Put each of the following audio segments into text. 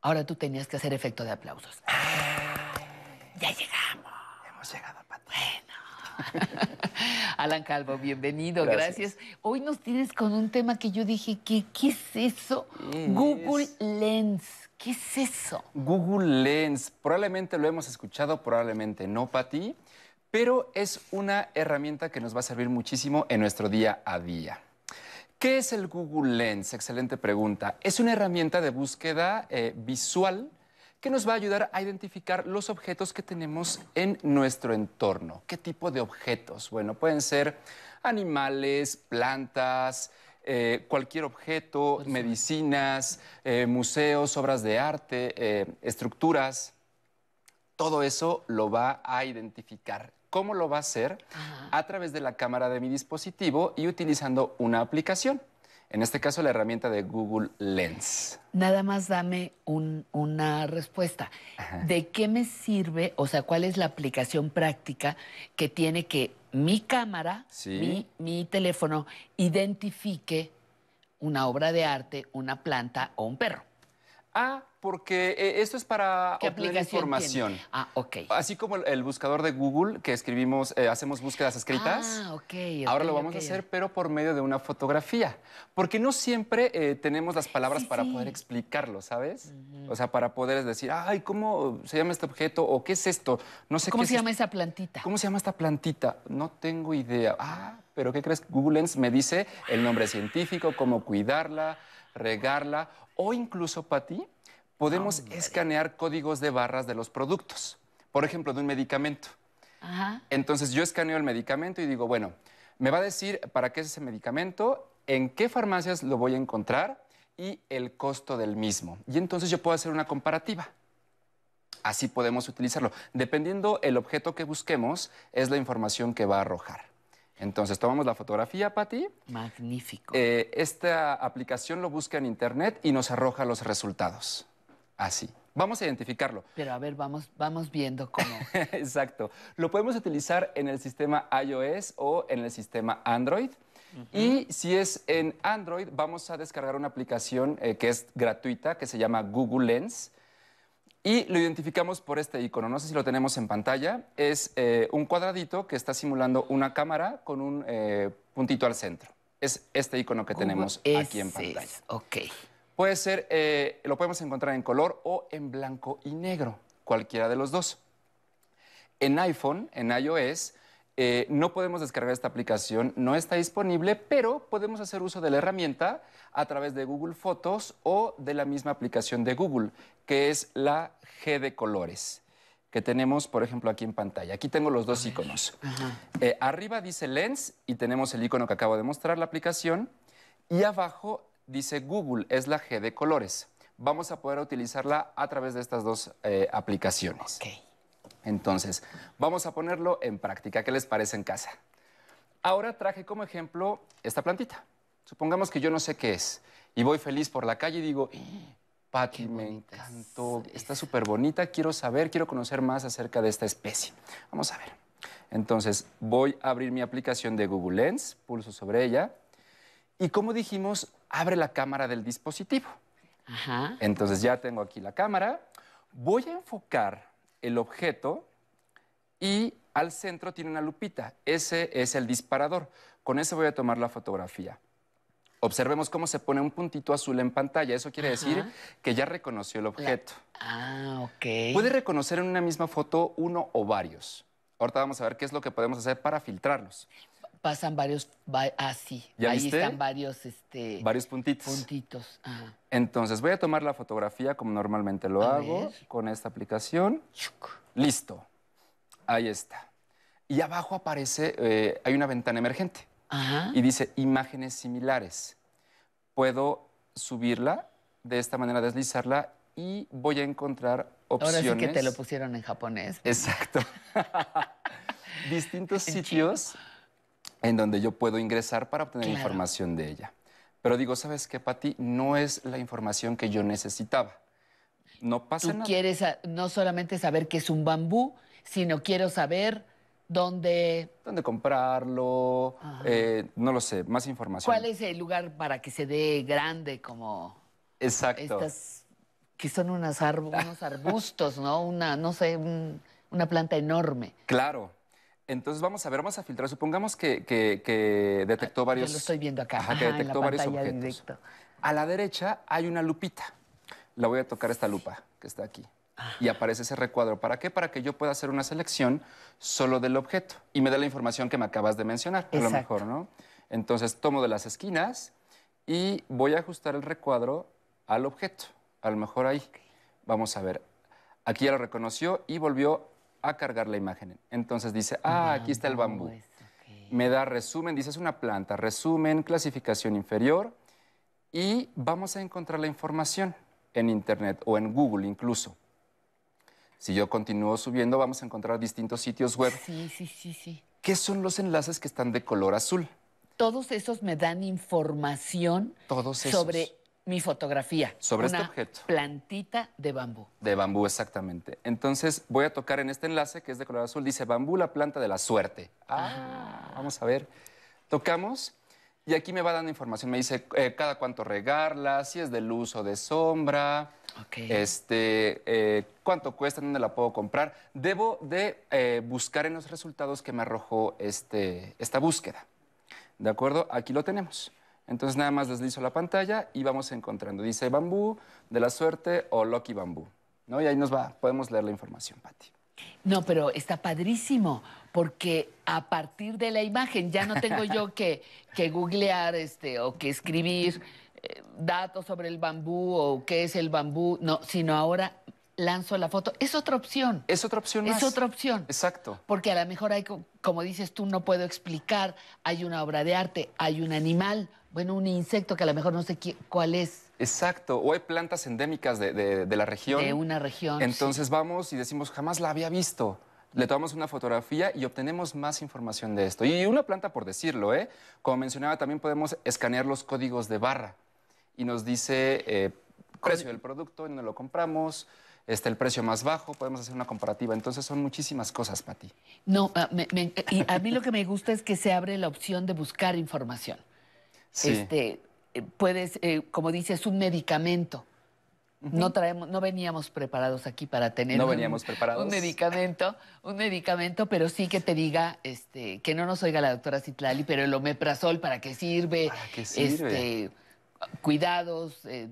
Ahora tú tenías que hacer efecto de aplausos. ya llegamos. Hemos llegado, Pati. Bueno. Alan Calvo, bienvenido, gracias. Hoy nos tienes con un tema que yo dije, ¿qué, qué es eso? Google Lens. ¿Qué es eso? Google Lens. Probablemente lo hemos escuchado, probablemente no, Pati, pero es una herramienta que nos va a servir muchísimo en nuestro día a día. ¿Qué es el Google Lens? Excelente pregunta. Es una herramienta de búsqueda eh, visual que nos va a ayudar a identificar los objetos que tenemos en nuestro entorno. ¿Qué tipo de objetos? Bueno, pueden ser animales, plantas, eh, cualquier objeto, medicinas, eh, museos, obras de arte, estructuras. Todo eso lo va a identificar ¿Cómo lo va a hacer? A través de la cámara de mi dispositivo y utilizando una aplicación. En este caso, la herramienta de Google Lens. Nada más dame una respuesta. ¿De qué me sirve, o sea, cuál es la aplicación práctica que tiene que mi cámara, mi teléfono, identifique una obra de arte, una planta o un perro? Ah, porque eh, esto es para obtener información. Ah, ok. Así como el, buscador de Google, que escribimos, eh, hacemos búsquedas escritas. Ah, ok. ahora lo vamos a hacer, pero por medio de una fotografía. Porque no siempre eh, tenemos las palabras para poder explicarlo, ¿sabes? O sea, para poder decir, ay, ¿cómo se llama este objeto? ¿O qué es esto? No sé ¿Cómo se llama esa plantita? ¿Cómo se llama esta plantita? No tengo idea. Ah, pero ¿qué crees? Google Lens me dice el nombre científico, cómo cuidarla regarla o incluso, para ti podemos escanear códigos de barras de los productos. Por ejemplo, de un medicamento. Entonces yo escaneo el medicamento y digo, bueno, me va a decir para qué es ese medicamento, en qué farmacias lo voy a encontrar y el costo del mismo. Y entonces yo puedo hacer una comparativa. Así podemos utilizarlo. Dependiendo el objeto que busquemos, es la información que va a arrojar. Entonces tomamos la fotografía, Patti. Magnífico. Eh, esta aplicación lo busca en internet y nos arroja los resultados. Así. Vamos a identificarlo. Pero a ver, vamos, vamos viendo cómo. Exacto. Lo podemos utilizar en el sistema iOS o en el sistema Android. Y si es en Android, vamos a descargar una aplicación eh, que es gratuita, que se llama Google Lens y lo identificamos por este icono. No sé si lo tenemos en pantalla. Es eh, un cuadradito que está simulando una cámara con un eh, puntito al centro. Es este icono que tenemos aquí en pantalla. Ok. Puede ser, eh, lo podemos encontrar en color o en blanco y negro, cualquiera de los dos. En iPhone, en iOS, eh, no podemos descargar esta aplicación, no está disponible, pero podemos hacer uso de la herramienta a través de Google Fotos o de la misma aplicación de Google, que es la G de colores que tenemos, por ejemplo, aquí en pantalla. Aquí tengo los dos iconos. Eh, arriba dice Lens y tenemos el icono que acabo de mostrar, la aplicación, y abajo dice Google, es la G de colores. Vamos a poder utilizarla a través de estas dos eh, aplicaciones. Entonces, vamos a ponerlo en práctica. ¿Qué les parece en casa? Ahora traje como ejemplo esta plantita. Supongamos que yo no sé qué es y voy feliz por la calle y digo, eh, Patti, me encantó, está súper bonita, quiero saber, quiero conocer más acerca de esta especie. Vamos a ver. Entonces, voy a abrir mi aplicación de Google Lens, pulso sobre ella y como dijimos, abre la cámara del dispositivo. Entonces ya tengo aquí la cámara. Voy a enfocar el objeto y al centro tiene una lupita. Ese es el disparador. Con ese voy a tomar la fotografía. Observemos cómo se pone un puntito azul en pantalla. Eso quiere decir que ya reconoció el objeto. Ah, ok. Puede reconocer en una misma foto uno o varios. Ahorita vamos a ver qué es lo que podemos hacer para filtrarlos pasan varios, así, ah, ahí están varios, este, varios puntitos. puntitos. Entonces voy a tomar la fotografía como normalmente lo hago con esta aplicación. Listo, ahí está. Y abajo aparece, eh, hay una ventana emergente y dice imágenes similares. Puedo subirla, de esta manera deslizarla y voy a encontrar opciones. Ahora sí que te lo pusieron en japonés. Exacto. distintos sitios en donde yo puedo ingresar para obtener información de ella. Pero digo, ¿sabes qué, Pati? No es la información que yo necesitaba. No pasa Tú quieres no solamente saber qué es un bambú, sino quiero saber dónde... Dónde comprarlo, eh, no lo sé, más información. ¿Cuál es el lugar para que se dé grande como... Exacto. Estas que son unos arbustos, ¿no? Una, no sé, una planta enorme. Claro. Entonces vamos a ver, vamos a filtrar. Supongamos que, detectó ah, varios. Yo lo estoy viendo acá. Ajá, que detectó en la varios objetos. A la derecha hay una lupita. La voy a tocar esta lupa que está aquí. Y ah. aparece ese recuadro. ¿Para qué? Para que yo pueda hacer una selección solo del objeto y me dé la información que me acabas de mencionar, a lo mejor, ¿no? Entonces tomo de las esquinas y voy a ajustar el recuadro al objeto. A lo mejor ahí. Vamos a ver. Aquí ya lo reconoció y volvió a cargar la imagen. Entonces dice, ah, ah aquí está el bambú. Pues, me da resumen, dice, es una planta, resumen, clasificación inferior, y vamos a encontrar la información en Internet o en Google incluso. Si yo continúo subiendo, vamos a encontrar distintos sitios web. Sí, sí, sí, sí. ¿Qué son los enlaces que están de color azul? Todos esos me dan información sobre mi fotografía. Sobre este objeto. Plantita de bambú. De bambú, exactamente. Entonces voy a tocar en este enlace que es de color azul. Dice bambú, la planta de la suerte. Ah, vamos a ver. Tocamos y aquí me va dando información. Me dice eh, cada cuánto regarla, si es de luz o de sombra. Okay. Este, eh, cuánto cuesta, dónde la puedo comprar. Debo de eh, buscar en los resultados que me arrojó este, esta búsqueda. ¿De acuerdo? Aquí lo tenemos. Entonces nada más deslizo la pantalla y vamos encontrando. Dice bambú, de la suerte o Loki bambú. ¿no? Y ahí nos va, podemos leer la información, Patti. No, pero está padrísimo, porque a partir de la imagen ya no tengo yo que, googlear este, o que escribir eh, datos sobre el bambú o qué es el bambú, no, sino ahora lanzo la foto. Es otra opción. Es otra opción Es otra opción. Exacto. Porque a lo mejor hay, como dices tú, no puedo explicar, hay una obra de arte, hay un animal, bueno, un insecto que a lo mejor no sé cuál es. Exacto, o hay plantas endémicas de, la región. De una región. Entonces vamos y decimos, jamás la había visto. Le tomamos una fotografía y obtenemos más información de esto. Y una planta, por decirlo, ¿eh? como mencionaba, también podemos escanear los códigos de barra y nos dice eh, precio del producto, dónde lo compramos, está el precio más bajo, podemos hacer una comparativa. Entonces son muchísimas cosas, Pati. No, ah, a, mí lo que me gusta es que se abre la opción de buscar información. Sí. Este, eh, puedes, eh, como dices, un medicamento. No traemos, no veníamos preparados aquí para tener no un, veníamos preparados. un medicamento, un medicamento, pero sí que te diga, este, que no nos oiga la doctora Citlali, pero el omeprazol, ¿para qué sirve? ¿Para qué sirve? Este, cuidados, eh,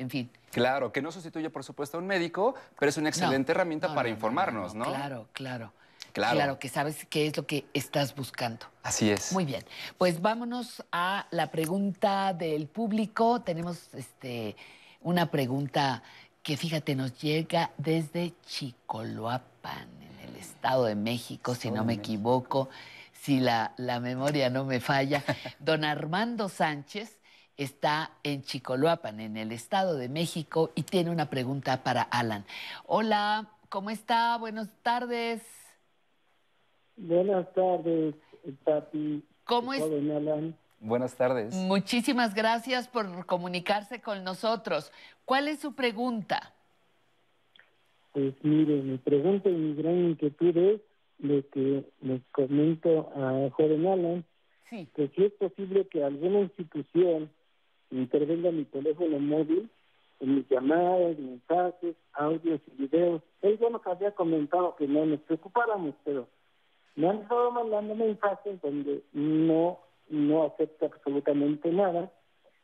en fin. Claro, que no sustituye, por supuesto, a un médico, pero es una excelente herramienta para informarnos, ¿no? Claro, claro. Claro. Claro, que sabes qué es lo que estás buscando. Así es. Muy bien. Pues vámonos a la pregunta del público. Tenemos este, una pregunta que, fíjate, nos llega desde Chicoloapan, en el Estado de México, si no me equivoco, si la memoria no me falla. Don Armando Sánchez está en Chicoloapan, en el Estado de México, y tiene una pregunta para Alan. Hola, ¿cómo está? Buenas tardes. Buenas tardes, papi. ¿Cómo es? Buenas tardes. Muchísimas gracias por comunicarse con nosotros. ¿Cuál es su pregunta? Pues mire, mi pregunta y mi gran inquietud es lo que les comento a Joven Alan, sí. que si es posible que alguna institución intervenga mi teléfono móvil en mis llamadas, mensajes, audios y videos. Él ya nos había comentado que no nos preocupáramos, pero me han estado mandando mensajes donde no, no absolutamente nada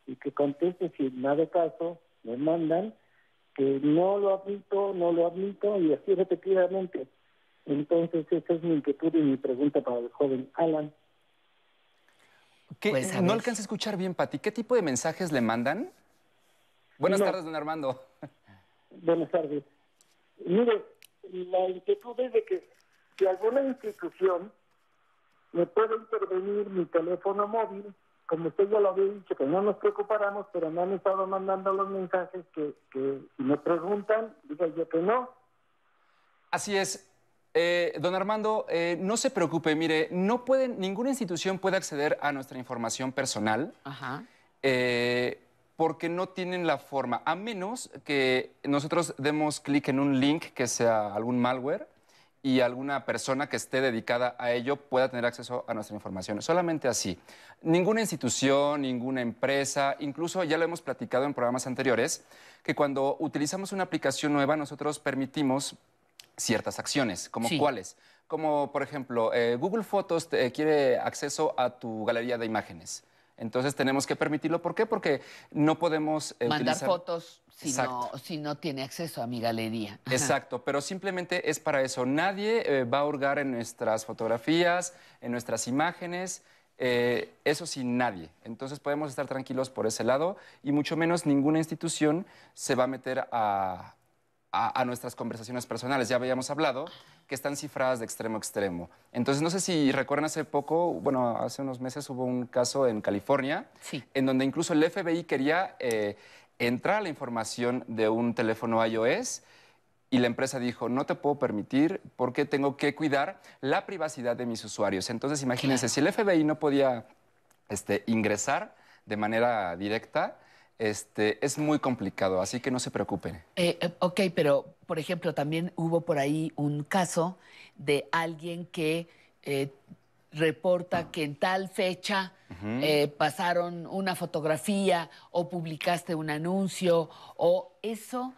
y que conteste si nada caso, me mandan que no lo admito, no lo admito y así repetidamente. Entonces esa es mi inquietud y mi pregunta para el joven Alan. Pues, no alcanza a escuchar bien, Pati. ¿Qué tipo de mensajes le mandan? Buenas tardes, don Armando. Buenas tardes. Mire, la inquietud es de que si alguna institución me puede intervenir mi teléfono móvil, como usted ya lo había dicho, que no nos preocupáramos, pero me han estado mandando los mensajes que, me preguntan, digo yo que no. Así es. Eh, don Armando, eh, no se preocupe, mire, no pueden, ninguna institución puede acceder a nuestra información personal eh, porque no tienen la forma, a menos que nosotros demos clic en un link que sea algún malware y alguna persona que esté dedicada a ello pueda tener acceso a nuestra información. Solamente así. Ninguna institución, ninguna empresa, incluso ya lo hemos platicado en programas anteriores, que cuando utilizamos una aplicación nueva nosotros permitimos ciertas acciones, como cuáles. Como por ejemplo, eh, Google Fotos quiere acceso a tu galería de imágenes. Entonces tenemos que permitirlo. ¿Por qué? Porque no podemos eh, mandar fotos si no, si no, tiene acceso a mi galería. Exacto, pero simplemente es para eso. Nadie eh, va a hurgar en nuestras fotografías, en nuestras imágenes. eso sin nadie. Entonces podemos estar tranquilos por ese lado y mucho menos ninguna institución se va a meter a, a, nuestras conversaciones personales. Ya habíamos hablado que están cifradas de extremo a extremo. Entonces, no sé si recuerdan hace poco, bueno, hace unos meses hubo un caso en California, en donde incluso el FBI quería eh, entrar a la información de un teléfono iOS. Y la empresa dijo, no te puedo permitir porque tengo que cuidar la privacidad de mis usuarios. Entonces, imagínense, si el FBI no podía este, ingresar de manera directa, este, es muy complicado, así que no se preocupen. Eh, eh, ok, pero por ejemplo, también hubo por ahí un caso de alguien que eh, reporta que en tal fecha eh, pasaron una fotografía o publicaste un anuncio o eso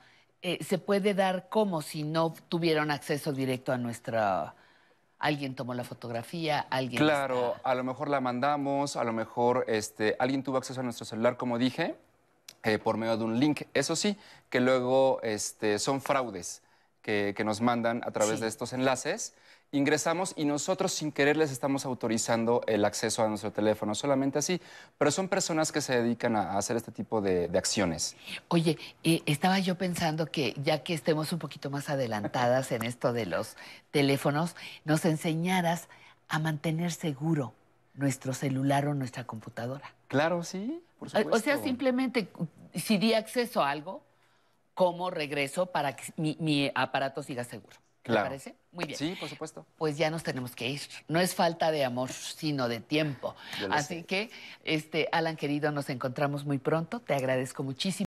se puede dar como si no tuvieron acceso directo a nuestra... Alguien tomó la fotografía, alguien... Claro, a lo mejor la mandamos, a lo mejor este, alguien tuvo acceso a nuestro celular, como dije, eh, por medio de un link. Eso sí, que luego este, son fraudes que, nos mandan a través de estos enlaces. Ingresamos y nosotros sin querer les estamos autorizando el acceso a nuestro teléfono, solamente así, pero son personas que se dedican a, hacer este tipo de, acciones. Oye, eh, estaba yo pensando que ya que estemos un poquito más adelantadas en esto de los teléfonos, nos enseñaras a mantener seguro nuestro celular o nuestra computadora. Claro, sí, por supuesto. O sea, simplemente mm, si di acceso a algo, ¿cómo regreso para que mi, aparato siga seguro? Claro. ¿Te parece? Muy bien. Sí, por supuesto. Pues ya nos tenemos que ir. No es falta de amor, sino de tiempo. Así que, este, Alan querido, nos encontramos muy pronto. Te agradezco muchísimo.